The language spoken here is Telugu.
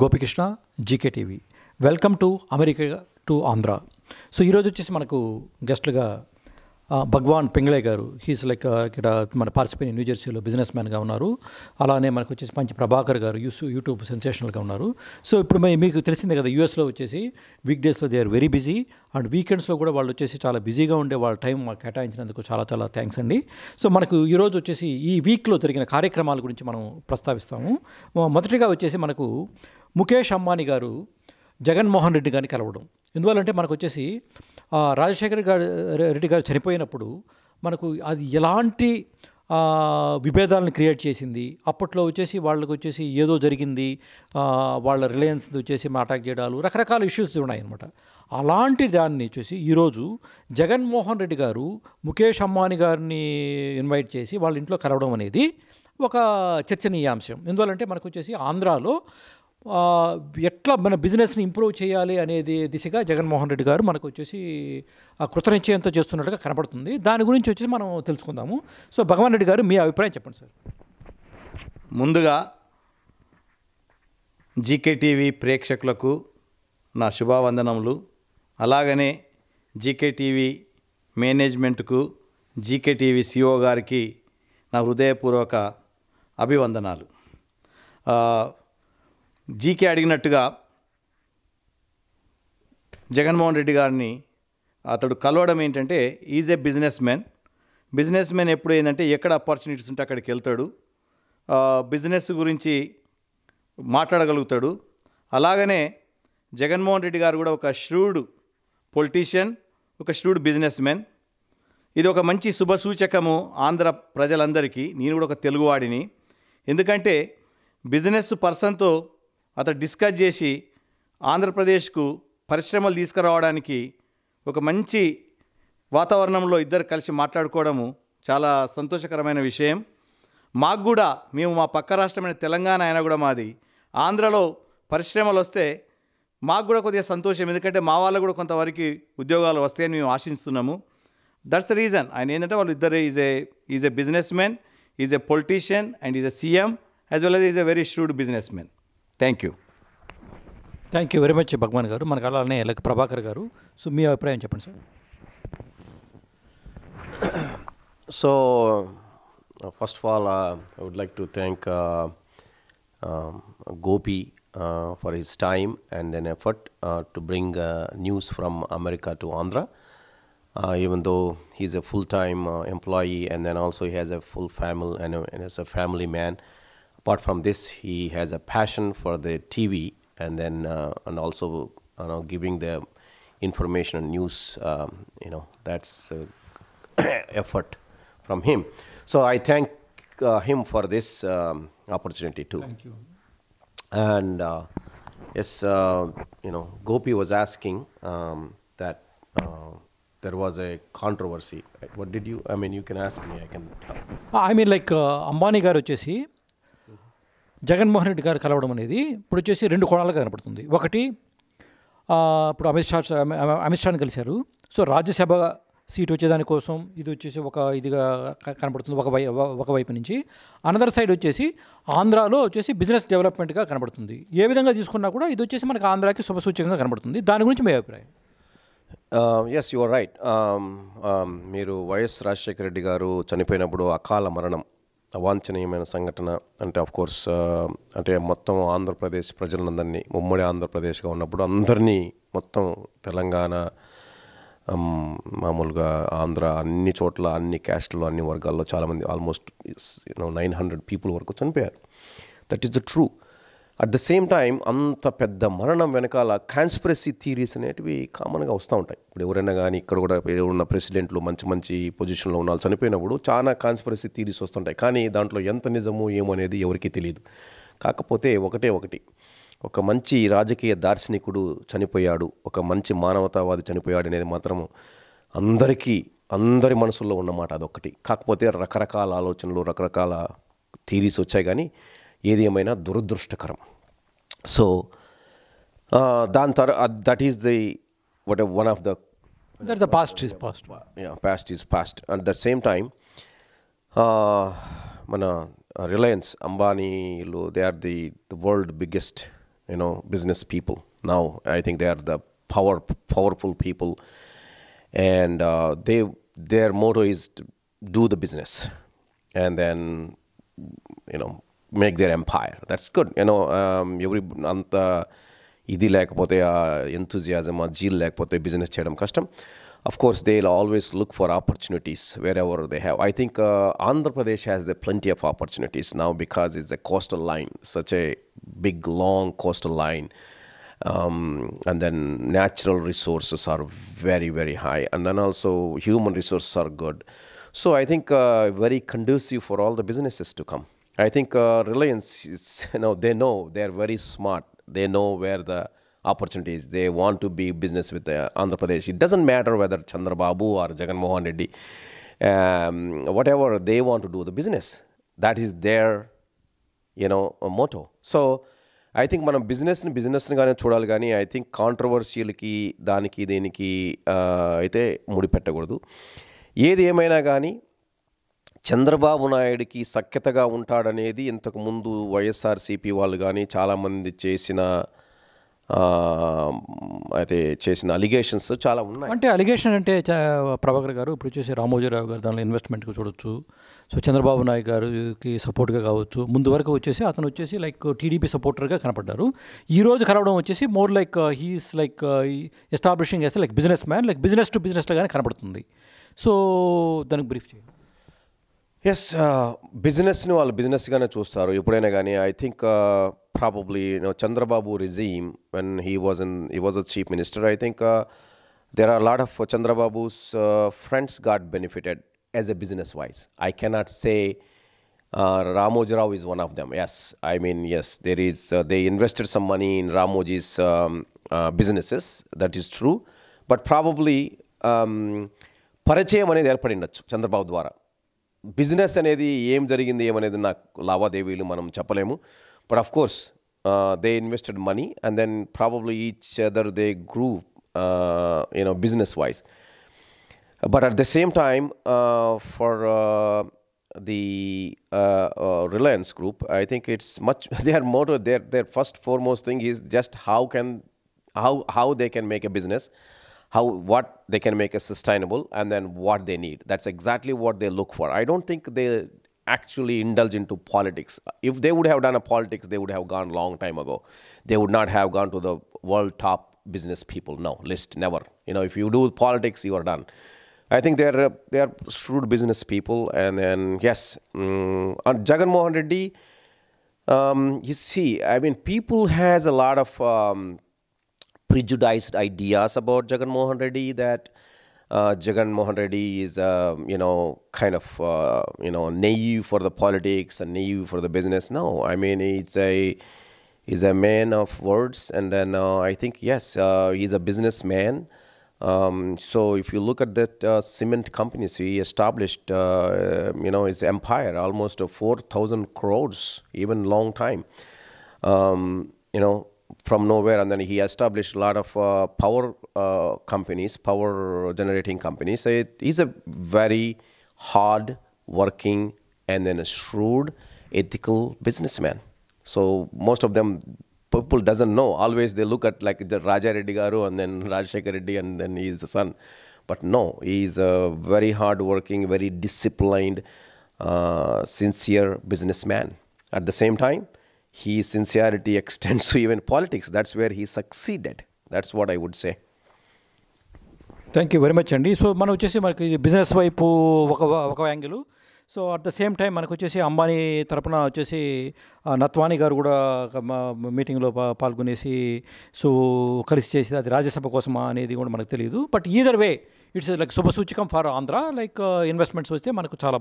Gopikrishna GK TV welcome to America to Andhra so ఈరోజు వచ్చేసి మనకు గెస్ట్లుగా భగవాన్ పింగళే గారు హీస్ లైక్ ఇక్కడ మన పార్సిపేని న్యూ జెర్సీలో బిజినెస్ మ్యాన్గా ఉన్నారు అలానే మనకు వచ్చేసి పంచ ప్రభాకర్ గారు యూస్ యూట్యూబ్ సెన్సేషనల్గా ఉన్నారు సో ఇప్పుడు మీకు తెలిసిందే కదా యూఎస్లో వచ్చేసి వీక్ డేస్లో they are very busy and వీకెండ్స్లో కూడా వాళ్ళు వచ్చేసి చాలా బిజీగా ఉండే వాళ్ళ టైం మాకు కేటాయించినందుకు చాలా చాలా థ్యాంక్స్ అండి సో మనకు ఈరోజు వచ్చేసి ఈ వీక్లో జరిగిన కార్యక్రమాల గురించి మనం ప్రస్తావిస్తాము మొదటిగా వచ్చేసి మనకు ముఖేష్ అంబానీ గారు జగన్మోహన్ రెడ్డి గారిని కలవడం ఎందువల్లంటే మనకు వచ్చేసి రాజశేఖర్ గారు రెడ్డి గారు చనిపోయినప్పుడు మనకు అది ఎలాంటి విభేదాలను క్రియేట్ చేసింది అప్పట్లో వచ్చేసి వాళ్ళకు వచ్చేసి ఏదో జరిగింది వాళ్ళ రిలయన్స్ వచ్చేసి మా అటాక్ చేయడాలు రకరకాల ఇష్యూస్ ఉన్నాయి అనమాట అలాంటి దాన్ని వచ్చేసి ఈరోజు జగన్మోహన్ రెడ్డి గారు ముఖేష్ అంబానీ గారిని ఇన్వైట్ చేసి వాళ్ళ ఇంట్లో కలవడం అనేది ఒక చర్చనీయాంశం ఎందువల్లంటే మనకు వచ్చేసి ఆంధ్రాలో ఎట్లా మన బిజినెస్ని ఇంప్రూవ్ చేయాలి అనేది దిశగా జగన్మోహన్ రెడ్డి గారు మనకు వచ్చేసి కృతనిశ్చయంతో చేస్తున్నట్టుగా కనబడుతుంది దాని గురించి వచ్చేసి మనం తెలుసుకుందాము సో భగవాన్ రెడ్డి గారు మీ అభిప్రాయం చెప్పండి సార్ ముందుగా జీకే టీవీ ప్రేక్షకులకు నా శుభావందనములు అలాగనే జీకే టీవీ మేనేజ్మెంట్కు జీకే టీవీ సిఓ గారికి నా హృదయపూర్వక అభివందనాలు జీకే అడిగినట్టుగా జగన్మోహన్ రెడ్డి గారిని అతడు కలవడం ఏంటంటే is a businessman businessman ఎప్పుడు ఏంటంటే ఎక్కడ ఆపర్చునిటీస్ ఉంటే అక్కడికి వెళ్తాడు బిజినెస్ గురించి మాట్లాడగలుగుతాడు అలాగనే జగన్మోహన్ రెడ్డి గారు కూడా ఒక ష్రూడ్ పొలిటీషియన్ ఒక ష్రూడ్ బిజినెస్ మ్యాన్ ఇది ఒక మంచి శుభసూచకము ఆంధ్ర ప్రజలందరికీ నేను కూడా ఒక తెలుగువాడిని ఎందుకంటే బిజినెస్ పర్సన్తో అతను డిస్కస్ చేసి ఆంధ్రప్రదేశ్కు పరిశ్రమలు తీసుకురావడానికి ఒక మంచి వాతావరణంలో ఇద్దరు కలిసి మాట్లాడుకోవడము చాలా సంతోషకరమైన విషయం మాకు కూడా మేము మా పక్క రాష్ట్రమైన తెలంగాణ అయినా కూడా మాది ఆంధ్రలో పరిశ్రమలు వస్తే మాకు కూడా కొద్దిగా సంతోషం ఎందుకంటే మా వాళ్ళు కూడా కొంతవరకు ఉద్యోగాలు వస్తాయని మేము ఆశిస్తున్నాము దట్స్ ద రీజన్ ఆయన ఏంటంటే వాళ్ళు ఇద్దరు is a is a businessman is a politician and is a CM as well as is a very shrewd businessman thank you thank you very much Bhagavan గారు మనకు అలానే లైక్ ప్రభాకర్ గారు సో మీ అభిప్రాయం చెప్పండి sir so first of all I would like to thank Gopi for his time and then effort to bring news from America to Andhra Uh, even though he's a full-time uh, employee and then also he has a full family and, uh, and is a family man apart from this, he has a passion for the TV and then uh, and also you know, giving the information and news. Um, you know, that's effort from him. So I thank uh, him for this um, opportunity too. Thank you. And uh, yes, uh, you know, Gopi was asking um, that there was a controversy. What did you? I mean, you can ask me. I can tell. I mean, like uh, Ambani garu Jaganmohan Reddy గారు కలవడం అనేది ఇప్పుడు వచ్చేసి రెండు కోణాలుగా కనపడుతుంది ఒకటి ఇప్పుడు అమిత్ షా అమిత్ షాని కలిశారు సో రాజ్యసభ సీట్ కోసం ఇది వచ్చేసి ఒక ఇదిగా కనబడుతుంది ఒక వై ఒకవైపు నుంచి అనదర్ సైడ్ వచ్చేసి ఆంధ్రాలో వచ్చేసి బిజినెస్ డెవలప్మెంట్గా కనబడుతుంది ఏ విధంగా తీసుకున్నా కూడా ఇది వచ్చేసి మనకు ఆంధ్రాకి శుభసూచకంగా కనబడుతుంది దాని గురించి మీ అభిప్రాయం ఎస్ యు ఆర్ రైట్ మీరు వైఎస్ రాజశేఖర రెడ్డి గారు చనిపోయినప్పుడు అకాల మరణం అవాంఛనీయమైన సంఘటన అంటే ఆఫ్ కోర్స్ అంటే మొత్తం ఆంధ్రప్రదేశ్ ప్రజలందరినీ ఉమ్మడి ఆంధ్రప్రదేశ్గా ఉన్నప్పుడు అందరినీ మొత్తం తెలంగాణ మామూలుగా ఆంధ్ర అన్ని చోట్ల అన్ని క్యాస్ట్లో అన్ని వర్గాల్లో చాలామంది ఆల్మోస్ట్ నైన్ హండ్రెడ్ పీపుల్ వరకు చనిపోయారు that is the true at the same time అంత పెద్ద మరణం వెనకాల కాన్స్పిరసీ థీరీస్ అనేటివి కామన్గా వస్తూ ఉంటాయి ఇప్పుడు ఎవరైనా కానీ ఇక్కడ కూడా ఉన్న ప్రెసిడెంట్లు మంచి మంచి పొజిషన్లో ఉన్నారు చనిపోయినప్పుడు చాలా కాన్స్పిరసీ థీరీస్ వస్తుంటాయి కానీ దాంట్లో ఎంత నిజము అనేది ఎవరికీ తెలియదు కాకపోతే ఒకటే ఒకటి ఒక మంచి రాజకీయ దార్శనికుడు చనిపోయాడు ఒక మంచి మానవతావాది చనిపోయాడు అనేది మాత్రము అందరికీ అందరి మనసుల్లో ఉన్నమాట అదొకటి కాకపోతే రకరకాల ఆలోచనలు రకరకాల థీరీస్ వచ్చాయి కానీ ఏది ఏమైనా దురదృష్టకరం సో దాని తర్వాత that is the what one of the that the past is past past is past at the same time మన రిలయన్స్ అంబానీలో they are the the world biggest you know business people now I think they are the power powerful people and they their motto is do the business and then you know make their empire. That's good. You know, um, every అంత uh, ఇది లేకపోతే ఆ enthusiasm ఆ జీల్ లేకపోతే బిజినెస్ చేయడం కష్టం of course they'll always look for opportunities wherever they have i think uh, andhra pradesh has the plenty of opportunities now because it's a coastal line such a big long coastal line um, and then natural resources are very very high and then also human resources are good so i think uh, very conducive for all the businesses to come I think uh, Reliance is, you know, they know they're very smart. They know where the opportunities. They want to be business with the uh, Andhra Pradesh. It doesn't matter whether Chandrababu or Jagan Mohan Reddy, um, whatever they want to do the business. That is their, you know, uh, motto. So I think మనం బిజినెస్ని బిజినెస్గానే చూడాలి కానీ ఐ థింక్ కాంట్రవర్షియల్కి దానికి దీనికి uh, అయితే ముడిపెట్టకూడదు ఏది ఏమైనా కానీ చంద్రబాబు నాయుడికి సఖ్యతగా ఉంటాడనేది ఇంతకుముందు వైఎస్ఆర్సీపీ వాళ్ళు కానీ చాలామంది చేసిన అయితే చేసిన అలిగేషన్స్ చాలా ఉన్నాయి అంటే అలిగేషన్ అంటే ప్రభాకర్ గారు ఇప్పుడు చేసే రామోజీరావు గారు దానిలో ఇన్వెస్ట్మెంట్కి చూడొచ్చు సో చంద్రబాబు నాయుడు గారికి సపోర్ట్గా కావచ్చు ముందు వరకు వచ్చేసి అతను వచ్చేసి లైక్ టీడీపీ సపోర్టర్గా కనపడ్డారు ఈ రోజు కలవడం వచ్చేసి more like he's like establishing చేస్తే like business man like business to బిజినెస్లో కానీ కనపడుతుంది సో దానికి బ్రీఫ్ చేయండి Yes, uh, business new all business gonna choose taro. You I think uh, probably you know Chandrababu regime when he was in he was a chief minister. I think uh, there are a lot of Chandra uh, Babu's friends got benefited as a business wise. I cannot say Ramoji Rao is one of them. Yes, I mean yes, there is they invested some money in Ramoji's um, businesses. That is true, but probably um, Parachay they are putting Chandrababu Dwara business and the aim jarigin the Yamanadana Lava Devi Lumanam Chapalemu. But of course, uh, they invested money and then probably each other they grew, uh, you know, business wise. But at the same time, uh, for the Reliance Group, I think it's much their motto, their, their first foremost thing is just how can how how they can make a business how what they can make a sustainable and then what they need. That's exactly what they look for. I don't think they actually indulge into politics. If they would have done a politics, they would have gone long time ago. They would not have gone to the world top business people. No, list never. You know, if you do politics, you are done. I think they're uh, they're shrewd business people, and then yes, um, on Jagan Mohan Reddy, um, you see, I mean, people has a lot of um, prejudiced ideas about Jagan Mohan Reddy that uh, Jagan Mohan Reddy is, uh, you know, kind of, uh, you know, naive for the politics and naive for the business. No, I mean, it's a, he's a man of words. And then uh, I think, yes, uh, he's a businessman. Um, so if you look at that uh, cement companies he established, um, you know, his empire, almost 4,000 crores, even long time. Um, you know, from nowhere and then he established a lot of uh, power uh, companies power generating companies so it, he's a very hard working and then a shrewd ethical businessman so most of them people doesn't know always they look at like the raja reddy garu and then rajshekhar reddy and then he's the son but no he's a very hard working very disciplined uh, sincere businessman at the same time he sincerity extends even politics politics. That's he he succeeded. That's what I would say thank you very much అండి సో మనం వచ్చేసి మనకి బిజినెస్ వైపు ఒక ఒక angle so at the same time మనకు వచ్చేసి అంబానీ తరపున వచ్చేసి నత్వాణి గారు కూడా మీటింగ్లో పాల్గొనేసి సో కలిసి చేసి అది రాజ్యసభ కోసమా అనేది కూడా మనకు తెలియదు but either way it's like శుభసూచకం ఫర్ ఆంధ్ర లైక్ ఇన్వెస్ట్మెంట్స్ వస్తే మనకు చాలా